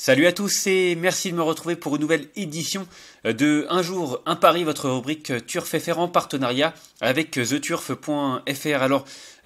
Salut à tous et merci de me retrouver pour une nouvelle édition euh, de Un jour, un pari, votre rubrique euh, Turf FR en partenariat avec euh, theturf.fr. Alors,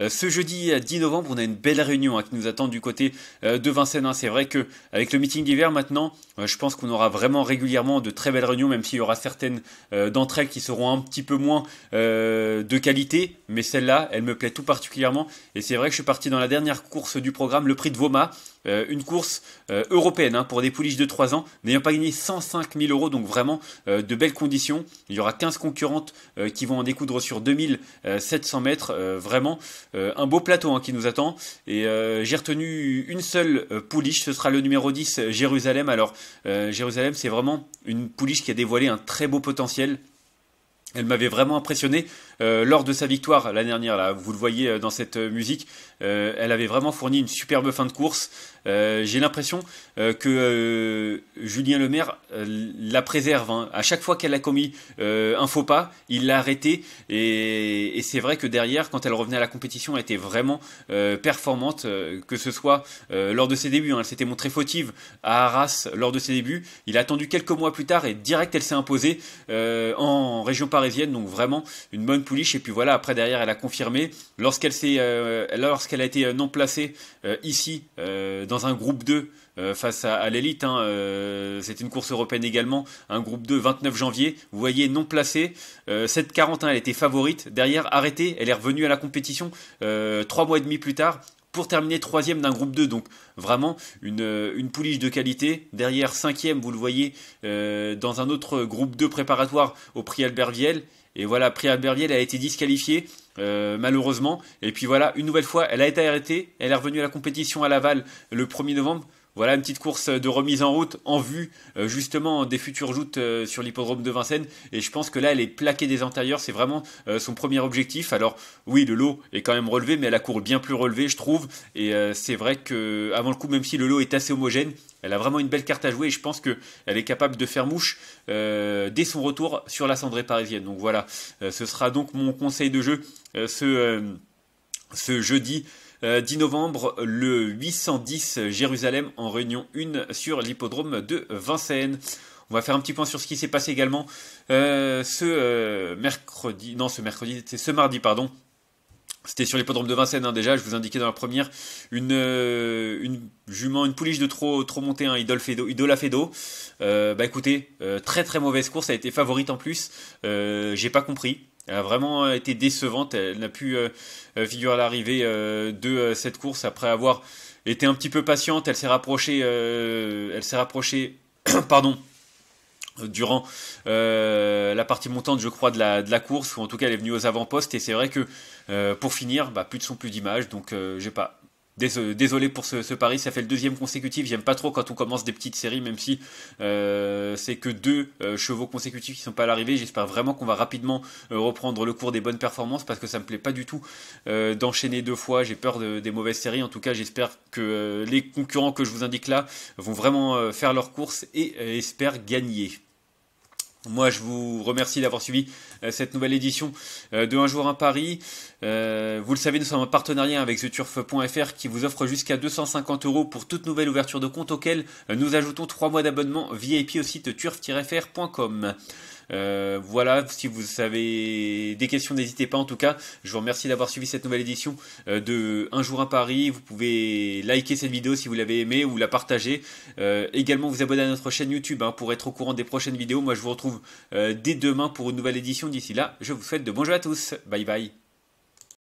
ce jeudi 10 novembre, on a une belle réunion hein, qui nous attend du côté de Vincennes. Hein. C'est vrai que avec le meeting d'hiver maintenant, je pense qu'on aura vraiment régulièrement de très belles réunions, même s'il y aura certaines d'entre elles qui seront un petit peu moins de qualité. Mais celle-là, elle me plaît tout particulièrement. Et c'est vrai que je suis parti dans la dernière course du programme, le prix de Voma. Euh, une course euh, européenne hein, pour des pouliches de 3 ans, n'ayant pas gagné 105 000 euros, donc vraiment euh, de belles conditions. Il y aura 15 concurrentes qui vont en découdre sur 2700 mètres, vraiment un beau plateau hein, qui nous attend. Et j'ai retenu une seule pouliche, ce sera le numéro 10, Jérusalem. Alors Jérusalem, c'est vraiment une pouliche qui a dévoilé un très beau potentiel. Elle m'avait vraiment impressionné. Euh, lors de sa victoire l'année dernière, là, vous le voyez euh, dans cette euh, musique, elle avait vraiment fourni une superbe fin de course. J'ai l'impression que Julien Lemaire la préserve. Hein. À chaque fois qu'elle a commis un faux pas, il l'a arrêtée. Et, c'est vrai que derrière, quand elle revenait à la compétition, elle était vraiment performante, que ce soit lors de ses débuts. Hein. elle s'était montrée fautive à Arras lors de ses débuts. Il a attendu quelques mois plus tard et direct, elle s'est imposée en région parisienne. Donc vraiment une bonne et puis voilà, après derrière, elle a confirmé. Lorsqu'elle s'est, euh, lorsqu'elle a été euh, non placée euh, ici, dans un groupe 2, face à, l'élite, hein, c'est une course européenne également, un groupe 2, 29 janvier, vous voyez, non placée, 41, elle était favorite. Derrière, arrêtée, elle est revenue à la compétition trois mois et demi plus tard, pour terminer troisième d'un groupe 2. Donc vraiment une, euh, une pouliche de qualité. Derrière cinquième, vous le voyez, euh, dans un autre groupe 2 préparatoire au prix Albert Viel. Et voilà, prix Albert Viel a été disqualifié, euh, malheureusement. Et puis voilà, une nouvelle fois, elle a été arrêtée. Elle est revenue à la compétition à Laval le 1er novembre. Voilà une petite course euh, de remise en route en vue euh, justement des futures joutes euh, sur l'hippodrome de Vincennes. Et je pense que là, elle est plaquée des antérieurs. C'est vraiment son premier objectif. Alors oui, le lot est quand même relevé, mais elle a couru bien plus relevé, je trouve. Et c'est vrai que avant le coup, même si le lot est assez homogène, elle a vraiment une belle carte à jouer et je pense qu'elle est capable de faire mouche dès son retour sur la cendrée parisienne. Donc voilà, ce sera donc mon conseil de jeu ce, ce, jeudi 10 euh, novembre, le 810 Jérusalem en réunion 1 sur l'hippodrome de Vincennes. On va faire un petit point sur ce qui s'est passé également euh, ce euh, mercredi, non ce mercredi, c'est ce mardi pardon, c'était sur l'hippodrome de Vincennes hein, déjà, je vous indiquais dans la première une, une jument, une pouliche de trop, trop montée, un hein, Idol Idola bah écoutez, très très mauvaise course, elle a été favorite en plus, j'ai pas compris. Elle a vraiment euh, été décevante. Elle n'a pu euh, euh, figurer à l'arrivée de cette course après avoir été un petit peu patiente. Elle s'est rapprochée, elle s'est rapprochée, pardon, durant la partie montante, je crois, de la, course, ou en tout cas elle est venue aux avant-postes, et c'est vrai que pour finir, bah, plus de son, plus d'image, donc j'ai pas Désolé pour ce, pari, ça fait le deuxième consécutif. J'aime pas trop quand on commence des petites séries, même si euh, c'est que deux euh, chevaux consécutifs qui sont pas à l'arrivée. J'espère vraiment qu'on va rapidement euh, reprendre le cours des bonnes performances parce que ça me plaît pas du tout d'enchaîner deux fois. J'ai peur des mauvaises séries. En tout cas, j'espère que les concurrents que je vous indique là vont vraiment faire leur course et espèrent gagner. Moi, je vous remercie d'avoir suivi euh, cette nouvelle édition euh, de Un jour un Paris. Euh, vous le savez, nous sommes en partenariat avec theturf.fr qui vous offre jusqu'à 250 euros pour toute nouvelle ouverture de compte auquel nous ajoutons 3 mois d'abonnement VIP au site turf-fr.com. voilà, si vous avez des questions, n'hésitez pas. En tout cas, je vous remercie d'avoir suivi cette nouvelle édition de Un jour à Paris. Vous pouvez liker cette vidéo si vous l'avez aimée ou la partager. également, vous abonner à notre chaîne YouTube hein, pour être au courant des prochaines vidéos. Moi, je vous retrouve dès demain pour une nouvelle édition d'ici là, je vous souhaite de bons jeux à tous. Bye bye.